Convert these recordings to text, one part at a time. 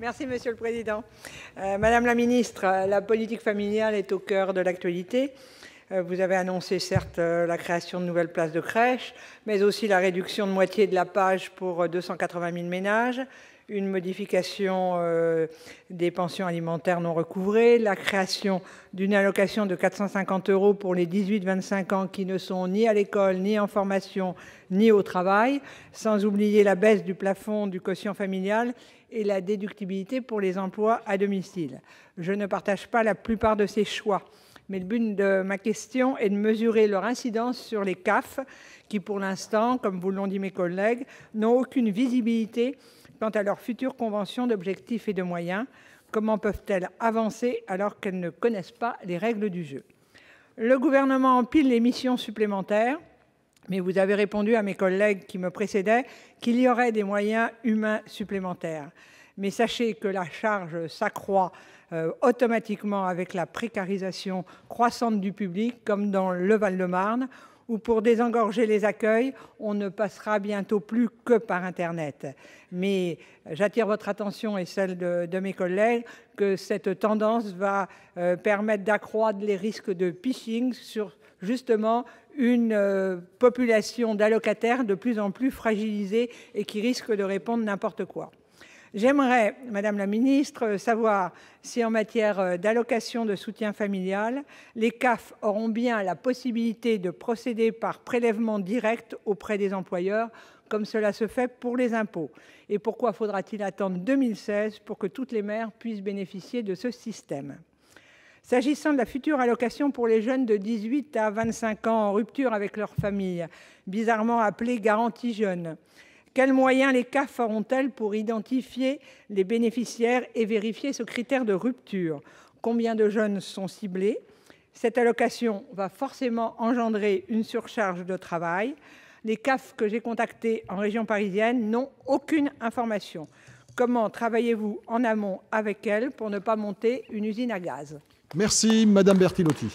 Merci, Monsieur le Président. Euh, Madame la Ministre, euh, la politique familiale est au cœur de l'actualité. Euh, vous avez annoncé, certes, la création de nouvelles places de crèche, mais aussi la réduction de moitié de la page pour 280 000 ménages, une modification euh, des pensions alimentaires non recouvrées, la création d'une allocation de 450 euros pour les 18-25 ans qui ne sont ni à l'école, ni en formation, ni au travail, sans oublier la baisse du plafond du quotient familial et la déductibilité pour les emplois à domicile. Je ne partage pas la plupart de ces choix. Mais le but de ma question est de mesurer leur incidence sur les CAF, qui pour l'instant, comme vous l'ont dit mes collègues, n'ont aucune visibilité quant à leur future convention d'objectifs et de moyens. Comment peuvent-elles avancer alors qu'elles ne connaissent pas les règles du jeu Le gouvernement empile les missions supplémentaires. Mais vous avez répondu à mes collègues qui me précédaient qu'il y aurait des moyens humains supplémentaires mais sachez que la charge s'accroît euh, automatiquement avec la précarisation croissante du public, comme dans le Val-de-Marne, où pour désengorger les accueils, on ne passera bientôt plus que par Internet. Mais j'attire votre attention et celle de, mes collègues que cette tendance va euh, permettre d'accroître les risques de phishing sur justement une euh, population d'allocataires de plus en plus fragilisée et qui risque de répondre n'importe quoi. J'aimerais, madame la ministre, savoir si, en matière euh, d'allocation de soutien familial, les CAF auront bien la possibilité de procéder par prélèvement direct auprès des employeurs, comme cela se fait pour les impôts. Et pourquoi faudra-t-il attendre 2016 pour que toutes les mères puissent bénéficier de ce système S'agissant de la future allocation pour les jeunes de 18 à 25 ans en rupture avec leur famille, bizarrement appelée garantie jeune, quels moyens les CAF auront-elles pour identifier les bénéficiaires et vérifier ce critère de rupture Combien de jeunes sont ciblés Cette allocation va forcément engendrer une surcharge de travail. Les CAF que j'ai contactées en région parisienne n'ont aucune information. Comment travaillez-vous en amont avec elles pour ne pas monter une usine à gaz Merci, Madame Bertilotti.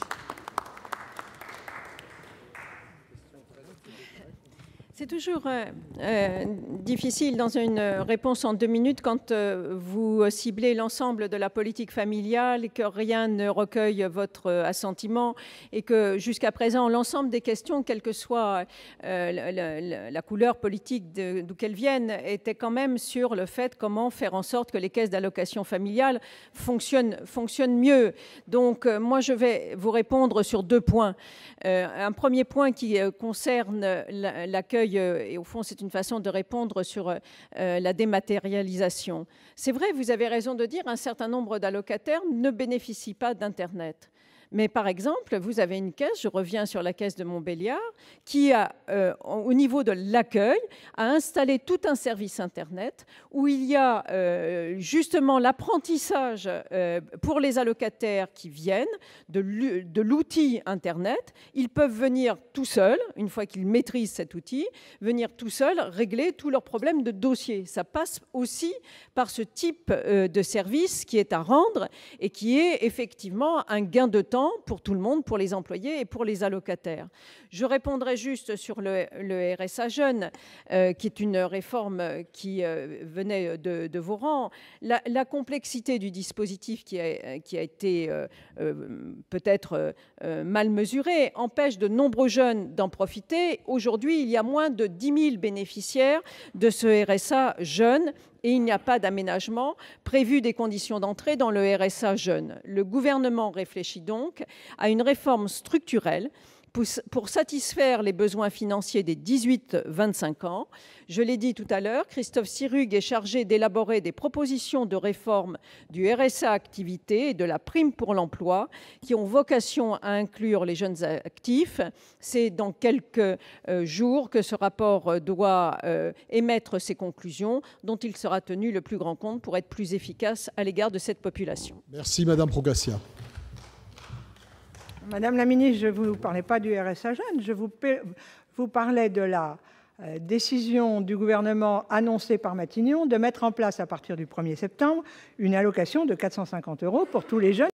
C'est toujours euh, euh, difficile dans une euh, réponse en deux minutes quand vous ciblez l'ensemble de la politique familiale et que rien ne recueille votre assentiment et que jusqu'à présent l'ensemble des questions, quelle que soit la, couleur politique d'où qu'elles viennent, était quand même sur le fait comment faire en sorte que les caisses d'allocation familiale fonctionnent, mieux. Donc moi je vais vous répondre sur deux points. un premier point qui concerne l'accueil euh, et au fond c'est une façon de répondre sur euh, euh, la dématérialisation. C'est vrai, vous avez raison de dire, un certain nombre d'allocataires ne bénéficient pas d'Internet. Mais par exemple, vous avez une caisse, je reviens sur la caisse de Montbéliard, qui a, euh, au niveau de l'accueil, a installé tout un service Internet où il y a euh, justement l'apprentissage euh, pour les allocataires qui viennent de l'outil Internet. Ils peuvent venir tout seuls, une fois qu'ils maîtrisent cet outil, venir tout seuls régler tous leurs problèmes de dossier. Ça passe aussi par ce type de service qui est à rendre et qui est effectivement un gain de temps pour tout le monde, pour les employés et pour les allocataires. Je répondrai juste sur le, RSA jeune, euh, qui est une réforme qui euh, venait de, vos rangs. La, complexité du dispositif qui a, qui a été euh, peut-être mal mesurée empêche de nombreux jeunes d'en profiter. Aujourd'hui, il y a moins de 10 000 bénéficiaires de ce RSA jeune et il n'y a pas d'aménagement prévu des conditions d'entrée dans le RSA jeune. Le Gouvernement réfléchit donc à une réforme structurelle pour satisfaire les besoins financiers des 18-25 ans. Je l'ai dit tout à l'heure, Christophe Sirug est chargé d'élaborer des propositions de réforme du RSA activité et de la prime pour l'emploi qui ont vocation à inclure les jeunes actifs. C'est dans quelques euh, jours que ce rapport euh, doit euh, émettre ses conclusions dont il sera tenu le plus grand compte pour être plus efficace à l'égard de cette population. Merci Madame Procassia. Madame la ministre, je ne vous parlais pas du RSA jeune, je vous, parlais de la euh, décision du gouvernement annoncée par Matignon de mettre en place à partir du 1er septembre une allocation de 450 euros pour tous les jeunes